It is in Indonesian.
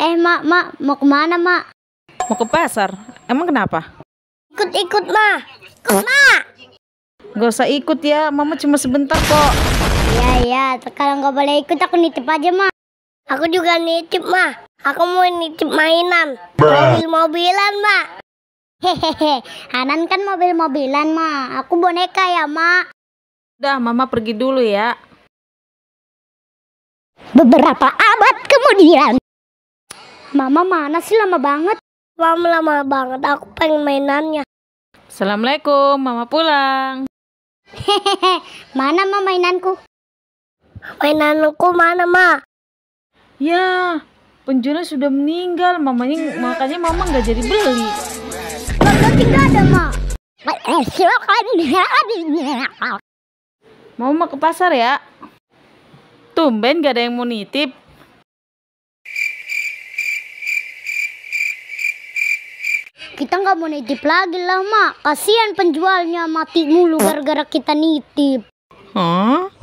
eh mak, mak, mau kemana mak? Mau ke pasar? Emang kenapa? Ikut-ikut mak, ikut mak. Gak usah ikut ya, mama cuma sebentar kok. Iya, iya, sekarang gak boleh ikut, aku nitip aja mak. Aku juga nitip mak, aku mau nitip mainan. Mobil-mobilan mak. Hehehe, Anan kan mobil-mobilan mak, aku boneka ya mak. Udah, mama pergi dulu ya. Beberapa abad kemudian. Mama mana sih lama banget? Mama lama banget, aku pengen mainannya. Assalamualaikum, Mama pulang. Hehehe, mana mama mainanku? Mainanku mana Ma? Ya, penjuna sudah meninggal, mamanya makanya Mama nggak jadi beli. Mama tidak ada Ma. Mama ke pasar ya? Tumben gak ada yang mau nitip. kita nggak mau nitip lagi lah mak kasihan penjualnya mati mulu gara-gara kita nitip Hah?